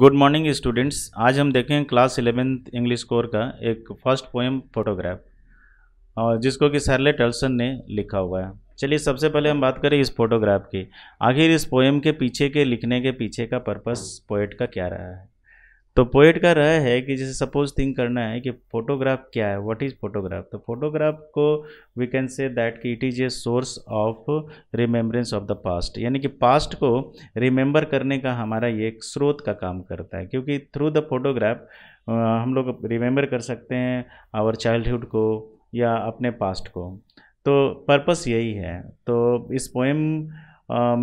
good morning students आज हम देखें क्लास इलेवेंथ इंग्लिश कोर का एक फर्स्ट पोएम फोटोग्राफ और जिसको कि सरले टल्सन ने लिखा हुआ है चलिए सबसे पहले हम बात करें इस फोटोग्राफ की आखिर इस पोएम के पीछे के लिखने के पीछे का पर्पस पोएट का क्या रहा है तो पोइट का रहा है कि जैसे सपोज थिंक करना है कि फोटोग्राफ क्या है व्हाट इज़ फोटोग्राफ तो फोटोग्राफ को वी कैन से दैट कि it is a source of remembrance of the past यानी कि पास्ट को रिमेंबर करने का हमारा ये एक स्रोत का काम करता है क्योंकि थ्रू द फोटोग्राफ हम लोग रिमेंबर कर सकते हैं आवर चाइल्डहुड को या अपने पास्ट को तो पर्पस यही है तो इस पोएम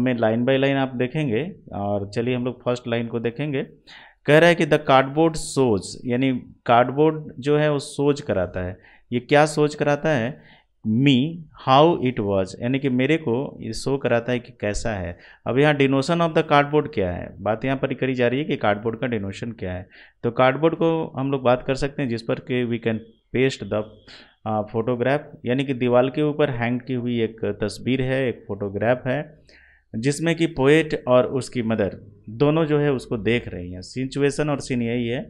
में लाइन बाय लाइन आप देखेंगे और चलिए हम लोग फर्स्ट लाइन को देखेंगे कह रहा है कि द कार्डबोर्ड सोज यानी कार्डबोर्ड जो है वो सोज कराता है ये क्या सोच कराता है मी हाउ इट वॉज यानी कि मेरे को ये शो कराता है कि कैसा है अब यहाँ डिनोशन ऑफ द कार्डबोर्ड क्या है बात यहाँ पर करी जा रही है कि कार्डबोर्ड का डिनोशन क्या है तो कार्डबोर्ड को हम लोग बात कर सकते हैं जिस पर कि we can paste the photograph यानी कि दीवार के ऊपर हैंग की हुई एक तस्वीर है एक फोटोग्राफ है जिसमें कि पोएट और उसकी मदर दोनों जो है उसको देख रही हैं सिचुएशन और सीन यही है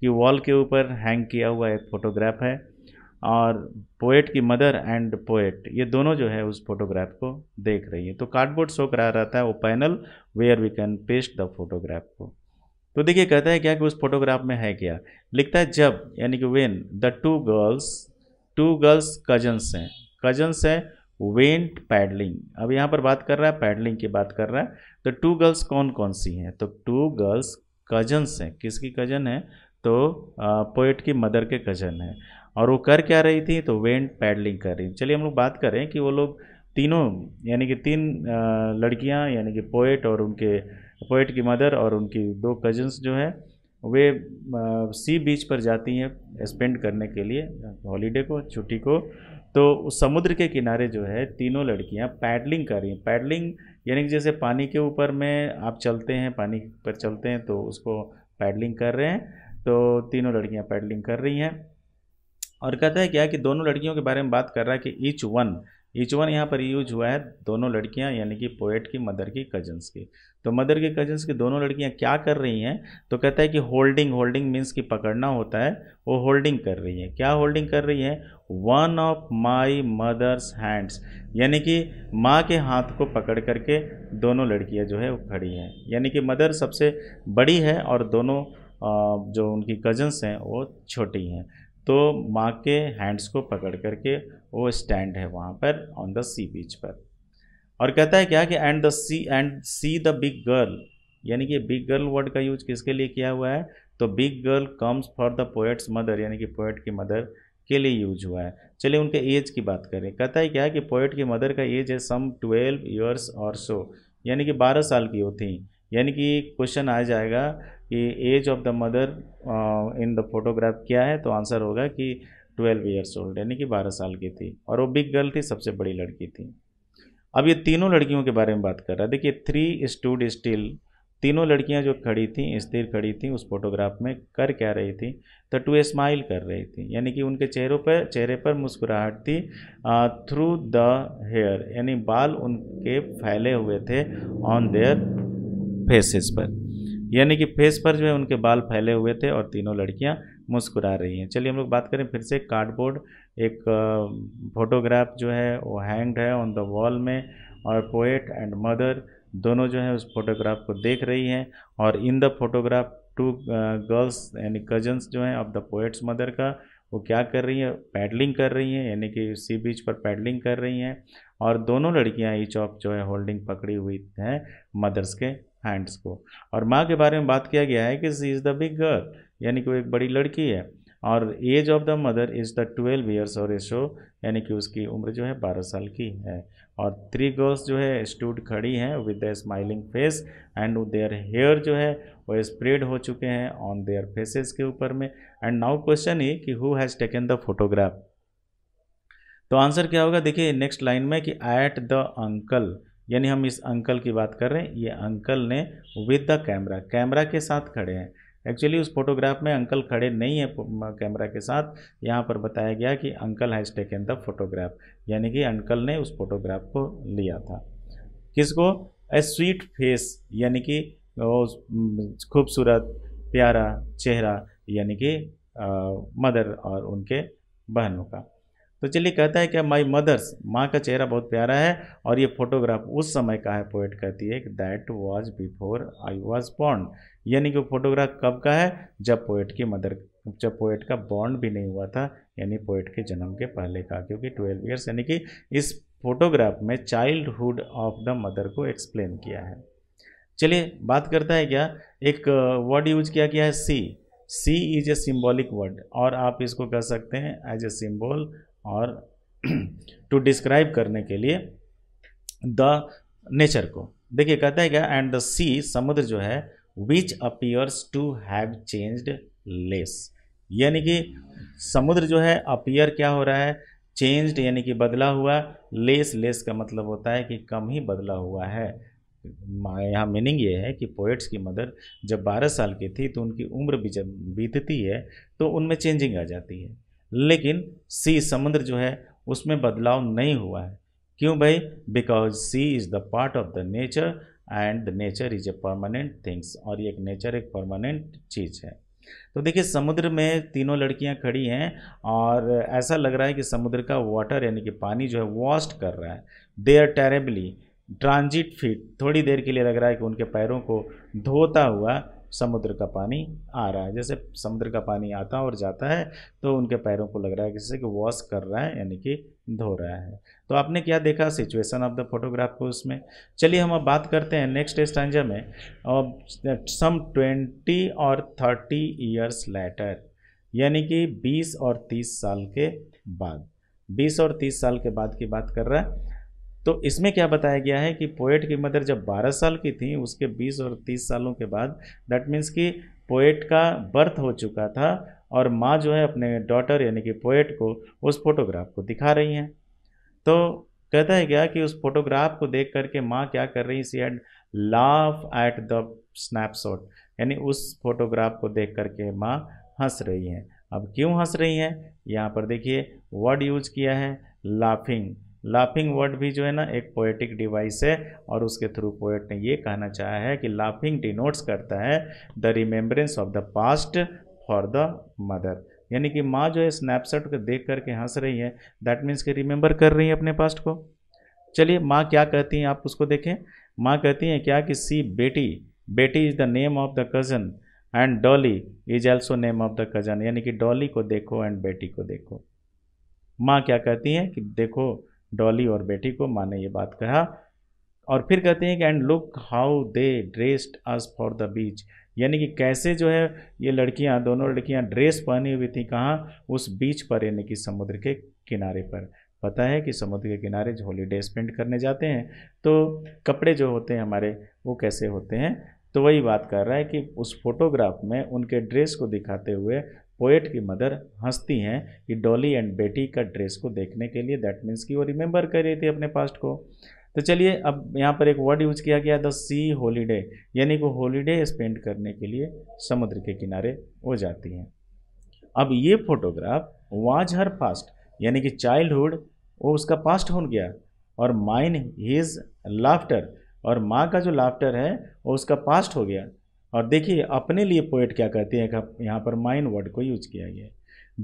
कि वॉल के ऊपर हैंग किया हुआ एक फ़ोटोग्राफ है और पोएट की मदर एंड पोएट ये दोनों जो है उस फोटोग्राफ को देख रही तो है तो कार्डबोर्ड शो करा रहा था वो panel where we can paste the photograph को तो देखिए कहता है क्या कि उस फोटोग्राफ में है क्या लिखता है जब यानी कि when the two girls two girls cousins हैं कजन्स हैं वेंट पैडलिंग अब यहाँ पर बात कर रहा है पैडलिंग की बात कर रहा है तो टू गर्ल्स कौन कौन सी हैं तो टू गर्ल्स कजन्स हैं किसकी कजन है तो पोएट की मदर के कजन है और वो कर क्या रही थी तो वेंट पैडलिंग कर रही चलिए हम लोग बात करें कि वो लोग तीनों यानी कि तीन लड़कियाँ यानी कि पोएट और उनके पोएट की मदर और उनकी दो कजन्स जो है वे सी बीच पर जाती हैं स्पेंड करने के लिए हॉलीडे को छुट्टी को तो समुद्र के किनारे जो है तीनों लड़कियां पैडलिंग कर रही हैं पैडलिंग यानी कि जैसे पानी के ऊपर में आप चलते हैं पानी पर चलते हैं तो उसको पैडलिंग कर रहे हैं तो तीनों लड़कियां पैडलिंग कर रही हैं और कहता है क्या कि दोनों लड़कियों के बारे में बात कर रहा है कि ईच वन ईच वन यहाँ पर यूज हुआ है दोनों लड़कियाँ यानी कि पोएट की मदर की कजन्स की तो मदर के कजन्स की दोनों लड़कियाँ क्या कर रही हैं तो कहता है कि होल्डिंग होल्डिंग मीन्स कि पकड़ना होता है वो होल्डिंग कर रही है क्या होल्डिंग कर रही हैं one of my mother's hands यानी कि माँ के हाथ को पकड़ करके दोनों लड़कियाँ जो है वो खड़ी हैं यानी कि मदर सबसे बड़ी है और दोनों जो उनकी कजन्स हैं वो छोटी हैं तो माँ के हैंड्स को पकड़ करके वो स्टैंड है वहाँ पर ऑन द सी बीच पर और कहता है क्या कि and the sea and she the big girl यानी कि बिग गर्ल वर्ड का यूज किसके लिए किया हुआ है तो big girl comes for the poet's mother यानी कि पोएट की मदर के लिए यूज हुआ है चलिए उनके एज की बात करें कहता है क्या कि पोएट की मदर का एज है सम ट्वेल्व ईयर्स और सो यानी कि बारह साल की वो थी यानी कि क्वेश्चन आ जाएगा कि age of the mother in the photograph क्या है तो आंसर होगा कि ट्वेल्व ईयर्स ओल्ड यानी कि बारह साल की थी और वो बिग गर्ल थी सबसे बड़ी लड़की थी अब ये तीनों लड़कियों के बारे में बात कर रहा है देखिए थ्री स्टूड स्टिल तीनों लड़कियां जो खड़ी थी स्थिर खड़ी थी उस फोटोग्राफ में कर क्या रही थी तो टू स्माइल कर रही थी यानी कि उनके चेहरों पर चेहरे पर मुस्कुराहट थी थ्रू द हेयर यानी बाल उनके फैले हुए थे ऑन देयर फेसेस पर यानी कि फेस पर जो है उनके बाल फैले हुए थे और तीनों लड़कियां मुस्कुरा रही हैं चलिए हम लोग बात करें फिर से कार्डबोर्ड एक फोटोग्राफ जो है वो हैंग्ड है ऑन द वॉल में और पोएट एंड मदर दोनों जो है उस फोटोग्राफ को देख रही हैं और in the photograph two girls यानी कजन्स जो हैं ऑफ द पोएट्स मदर का वो क्या कर रही हैं पैडलिंग कर रही हैं यानी कि सी बीच पर पैडलिंग कर रही हैं और दोनों लड़कियां ईच ऑफ जो है होल्डिंग पकड़ी हुई हैं मदर्स के हैंड्स को और माँ के बारे में बात किया गया है कि she is the big girl यानी कि वो एक बड़ी लड़की है और age of the mother is the twelve years और एशो यानी कि उसकी उम्र जो है बारह साल की है और थ्री गर्ल्स जो है स्टूड खड़ी हैं with the smiling face and their hair जो है वो स्प्रेड हो चुके हैं ऑन देयर फेसेस के ऊपर में एंड नाउ क्वेश्चन ही कि who has taken the photograph तो आंसर क्या होगा देखिए नेक्स्ट लाइन में कि एट द अंकल यानी हम इस अंकल की बात कर रहे हैं ये अंकल ने विद द कैमरा कैमरा के साथ खड़े हैं एक्चुअली उस फोटोग्राफ में अंकल खड़े नहीं है कैमरा के साथ यहाँ पर बताया गया कि uncle has taken the photograph यानी कि अंकल ने उस फोटोग्राफ को लिया था किसको ए स्वीट फेस यानी कि खूबसूरत प्यारा चेहरा यानी कि मदर और उनके बहनों का तो चलिए कहता है कि माई मदर्स माँ का चेहरा बहुत प्यारा है और ये फोटोग्राफ उस समय का है पोइट कहती है कि that was before I was बॉन्ड यानी कि फोटोग्राफ कब का है जब पोइट की मदर जब पोइट का बॉन्ड भी नहीं हुआ था यानी पोइट के जन्म के पहले का क्योंकि ट्वेल्व ईयर्स यानी कि इस फोटोग्राफ में चाइल्डहुड ऑफ द मदर को एक्सप्लेन किया है चलिए बात करता है क्या एक वर्ड uh, यूज किया गया है sea sea is a symbolic word और आप इसको कह सकते हैं एज ए सिम्बॉल और टू डिस्क्राइब करने के लिए द नेचर को देखिए कहता है क्या एंड द सी समुद्र जो है which appears to have changed less यानी कि समुद्र जो है अपियर क्या हो रहा है चेंज्ड यानी कि बदला हुआ लेस लेस का मतलब होता है कि कम ही बदला हुआ है यहाँ मीनिंग ये है कि पोइट्स की मदर जब 12 साल की थी तो उनकी उम्र भी जब बीतती है तो उनमें चेंजिंग आ जाती है लेकिन सी समुद्र जो है उसमें बदलाव नहीं हुआ है क्यों भाई because sea is the part of the nature and the nature is a permanent things और ये एक नेचर एक परमानेंट चीज़ है तो देखिए समुद्र में तीनों लड़कियां खड़ी हैं और ऐसा लग रहा है कि समुद्र का वाटर यानी कि पानी जो है वॉस्ट कर रहा है they are terribly transit feet थोड़ी देर के लिए लग रहा है कि उनके पैरों को धोता हुआ समुद्र का पानी आ रहा है जैसे समुद्र का पानी आता और जाता है तो उनके पैरों को लग रहा है किसी कि वॉश कर रहा है यानी कि धो रहा है तो आपने क्या देखा सिचुएशन ऑफ द फोटोग्राफ को उसमें चलिए हम अब बात करते हैं नेक्स्ट स्टांजा में अब सम ट्वेंटी और थर्टी ईयर्स लेटर यानी कि बीस और तीस साल के बाद बीस और तीस साल के बाद की बात कर रहा है तो इसमें क्या बताया गया है कि पोएट की मदर जब 12 साल की थी उसके 20 और 30 सालों के बाद दैट मीन्स कि पोएट का बर्थ हो चुका था और माँ जो है अपने डॉटर यानी कि पोएट को उस फोटोग्राफ को दिखा रही हैं तो कहता है क्या कि उस फोटोग्राफ को देख करके माँ क्या कर रही she'd laugh at the snapshot यानी उस फोटोग्राफ को देख करके माँ हंस रही हैं अब क्यों हंस रही हैं यहाँ पर देखिए वर्ड यूज किया है लाफिंग लाफिंग वर्ड भी जो है ना एक पोएटिक डिवाइस है और उसके थ्रू पोएट ने ये कहना चाहा है कि लाफिंग डिनोट्स करता है the remembrance of the past for the mother यानी कि माँ जो है स्नैपशॉट को देख करके हंस रही है दैट मीन्स कि रिमेंबर कर रही है अपने पास्ट को चलिए माँ क्या कहती हैं आप उसको देखें माँ कहती हैं क्या कि see Betty Betty is the name of the cousin and Dolly is also name of the cousin यानी कि डॉली को देखो एंड बेटी को देखो माँ क्या कहती हैं कि देखो डॉली और बेटी को माँ ने ये बात कहा और फिर कहते हैं कि and look how they dressed us for the beach यानी कि कैसे जो है ये लड़कियां दोनों लड़कियां ड्रेस पहनी हुई थी कहाँ उस बीच पर यानी कि समुद्र के किनारे पर पता है कि समुद्र के किनारे जो हॉलीडे स्पेंड करने जाते हैं तो कपड़े जो होते हैं हमारे वो कैसे होते हैं तो वही बात कर रहा है कि उस फोटोग्राफ में उनके ड्रेस को दिखाते हुए पोएट की मदर हंसती हैं कि डॉली एंड बेटी का ड्रेस को देखने के लिए दैट मीन्स कि वो रिमेंबर कर रही थी अपने पास्ट को तो चलिए अब यहाँ पर एक वर्ड यूज किया गया द सी हॉलीडे यानी कि हॉलीडे स्पेंड करने के लिए समुद्र के किनारे हो जाती हैं अब ये फोटोग्राफ वाज हर पास्ट यानी कि चाइल्डहुड वो उसका पास्ट हो गया और माइन हीज लाफ्टर और माँ का जो लाफ्टर है वो उसका पास्ट हो गया और देखिए अपने लिए पोइट क्या कहते हैं यहाँ पर माइन वर्ड को यूज किया गया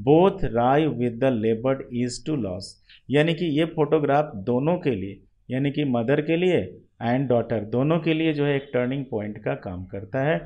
both wry with the laboured ease to loss यानी कि ये फोटोग्राफ दोनों के लिए यानी कि मदर के लिए एंड डॉटर दोनों के लिए जो है एक टर्निंग पॉइंट का काम करता है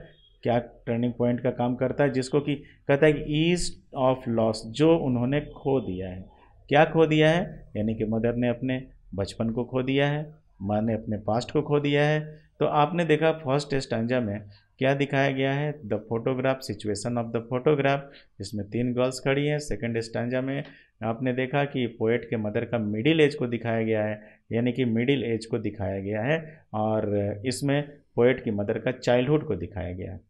क्या टर्निंग पॉइंट का काम करता है जिसको कि कहता है कि ईज ऑफ लॉस जो उन्होंने खो दिया है क्या खो दिया है यानी कि मदर ने अपने बचपन को खो दिया है माँ ने अपने पास्ट को खो दिया है तो आपने देखा फर्स्ट स्टांजा में क्या दिखाया गया है the photograph situation of the photograph जिसमें तीन गर्ल्स खड़ी हैं सेकंड स्टैंडा में आपने देखा कि पोएट के मदर का मिडिल एज को दिखाया गया है यानी कि मिडिल एज को दिखाया गया है और इसमें पोएट की मदर का चाइल्डहुड को दिखाया गया है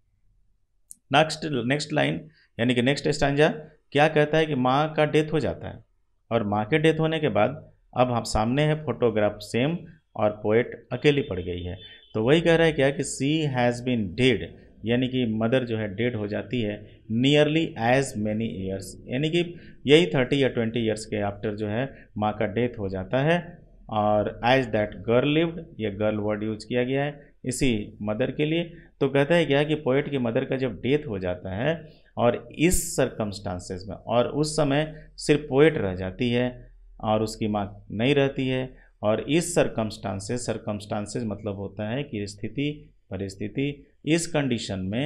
नेक्स्ट नेक्स्ट लाइन यानी कि नेक्स्ट स्टांजा क्या कहता है कि माँ का डेथ हो जाता है और माँ के डेथ होने के बाद अब हम सामने है फोटोग्राफ सेम और पोएट अकेली पड़ गई है तो वही कह रहा है क्या कि सी हैज़ बीन डेड यानी कि मदर जो है डेड हो जाती है नियरली एज मैनी ईयर्स यानी कि यही थर्टी या ट्वेंटी ईयर्स के आफ्टर जो है माँ का डेथ हो जाता है और एज दैट गर्ल लिव्ड यह गर्ल वर्ड यूज किया गया है इसी मदर के लिए तो कहता है क्या कि पोइट की मदर का जब डेथ हो जाता है और इस सरकमस्टांसेस में और उस समय सिर्फ पोइट रह जाती है और उसकी माँ नहीं रहती है और इस सरकमस्टांसेस सरकमस्टांसेस मतलब होता है कि स्थिति परिस्थिति इस कंडीशन में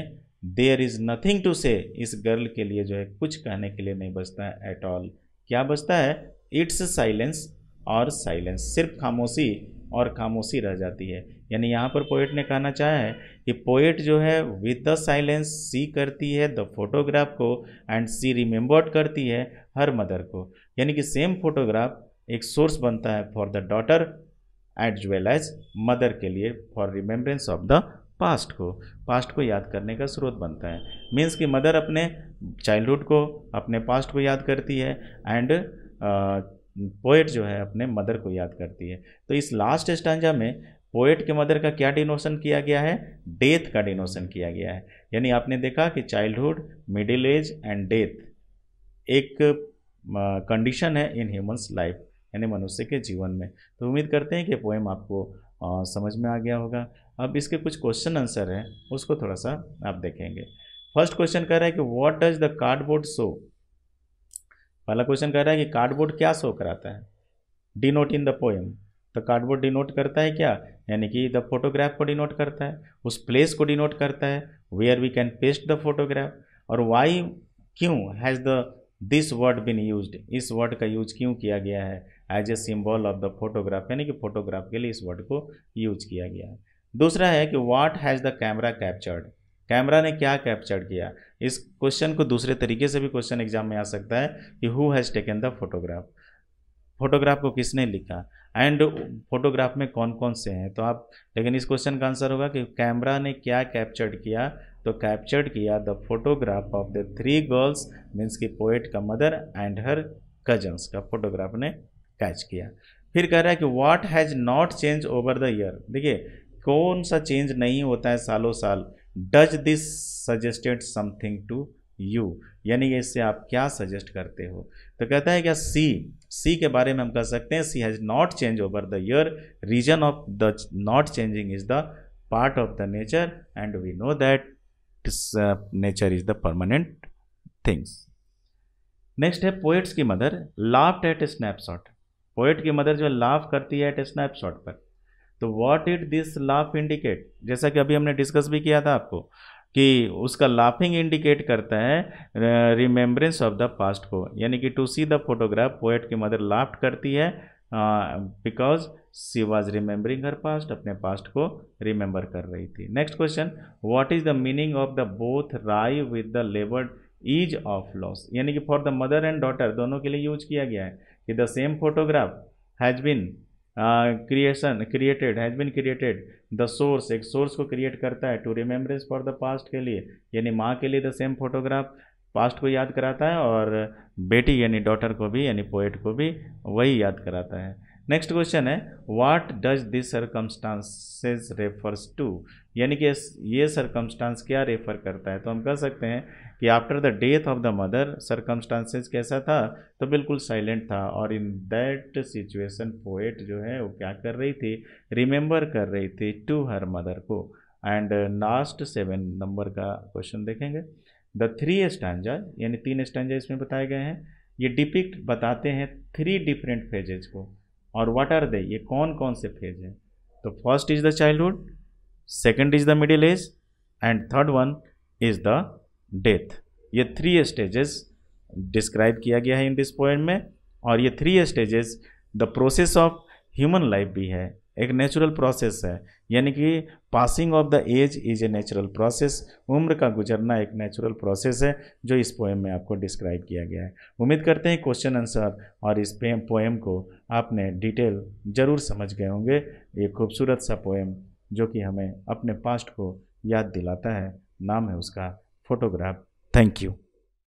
देयर इज़ नथिंग टू से इस गर्ल के लिए जो है कुछ कहने के लिए नहीं बचता है एट ऑल क्या बचता है इट्स साइलेंस और साइलेंस सिर्फ खामोशी और खामोशी रह जाती है यानी यहाँ पर पोएट ने कहना चाहा है कि पोएट जो है विद द साइलेंस सी करती है द फोटोग्राफ को एंड सी रिमेम्बर्ड करती है हर मदर को यानी कि सेम फोटोग्राफ एक सोर्स बनता है for the daughter at well as mother के लिए for remembrance of the past को पास्ट को याद करने का स्रोत बनता है मीन्स कि मदर अपने चाइल्डहुड को अपने पास्ट को याद करती है एंड पोएट जो है अपने मदर को याद करती है तो इस लास्ट स्टांजा में पोएट के मदर का क्या डिनोशन किया गया है डेथ का डिनोशन किया गया है यानी आपने देखा कि childhood middle age and death एक कंडीशन है इन ह्यूमन्स लाइफ यानी मनुष्य के जीवन में तो उम्मीद करते हैं कि पोएम आपको आ, समझ में आ गया होगा अब इसके कुछ क्वेश्चन आंसर हैं उसको थोड़ा सा आप देखेंगे फर्स्ट क्वेश्चन कह रहा है कि what does the cardboard show पहला क्वेश्चन कह रहा है कि कार्डबोर्ड क्या शो कराता है डिनोट इन द पोएम तो कार्डबोर्ड डिनोट करता है क्या यानी कि द फोटोग्राफ को डिनोट करता है उस प्लेस को डिनोट करता है where we can paste the photograph और वाई क्यों has the this word been use इस वर्ड का यूज क्यों किया गया है as a symbol of the photograph यानी कि फोटोग्राफ के लिए इस वर्ड को यूज किया गया दूसरा है कि what has the camera captured camera ने क्या कैप्चर किया इस क्वेश्चन को दूसरे तरीके से भी क्वेश्चन एग्जाम में आ सकता है कि who has taken the photograph photograph को किसने लिखा एंड फोटोग्राफ में कौन कौन से हैं तो आप लेकिन इस क्वेश्चन का आंसर होगा कि कैमरा ने क्या कैप्चर्ड किया तो कैप्चर्ड किया the photograph of the three girls means की पोएट का मदर एंड हर कजन्स का फोटोग्राफ ने कैच किया फिर कह रहा है कि what has not change over the year देखिए कौन सा चेंज नहीं होता है सालों साल does this suggested something to you यानी इससे आप क्या सजेस्ट करते हो तो कहता है क्या सी सी के बारे में हम कह सकते हैं she has not change over the year reason of the not changing is the part of the nature and we know that nature is the permanent things next है पोइट्स की mother laughed at snapshot poet की mother जो laugh करती है at snapshot पर तो what it this laugh indicate जैसा कि अभी हमने डिस्कस भी किया था आपको कि उसका लाफिंग इंडिकेट करता है रिमेम्बरेंस ऑफ द पास्ट को यानी कि to see the photograph poet की मदर लाफ्ट करती है because she was remembering her past अपने पास्ट को रिमेंबर कर रही थी next question what is the meaning of the both wry with the labour ease of loss यानी कि for the mother and daughter दोनों के लिए यूज किया गया है कि the same photograph has been creation created has been created the source एक सोर्स को क्रिएट करता है to remembrance for the past के लिए यानी माँ के लिए द सेम फोटोग्राफ पास्ट को याद कराता है और बेटी यानी डॉटर को भी यानी पोएट को भी वही याद कराता है नेक्स्ट क्वेश्चन है what does this circumstances refers to यानी कि ये सरकमस्टांस क्या रेफर करता है तो हम कह सकते हैं कि after the death of the mother circumstances कैसा था तो बिल्कुल साइलेंट था और इन दैट सिचुएशन पोएट जो है वो क्या कर रही थी रिमेंबर कर रही थी टू हर मदर को एंड लास्ट सेवन नंबर का क्वेश्चन देखेंगे द थ्री स्टैंडा यानी तीन स्टैंडा इसमें बताए गए हैं ये डिपिक्ट बताते हैं थ्री डिफरेंट फेजेज को और वाट आर दे ये कौन कौन से फेज हैं तो first is the childhood second is the middle age and third one is the death ये थ्री स्टेजेस डिस्क्राइब किया गया है इन दिस पॉइंट में और ये three stages the process of human life भी है एक नेचुरल प्रोसेस है यानी कि passing of the age is a natural process उम्र का गुजरना एक नेचुरल प्रोसेस है जो इस पोएम में आपको डिस्क्राइब किया गया है उम्मीद करते हैं क्वेश्चन आंसर और इस पोएम को आपने डिटेल ज़रूर समझ गए होंगे ये खूबसूरत सा पोएम जो कि हमें अपने पास्ट को याद दिलाता है नाम है उसका फोटोग्राफ थैंक यू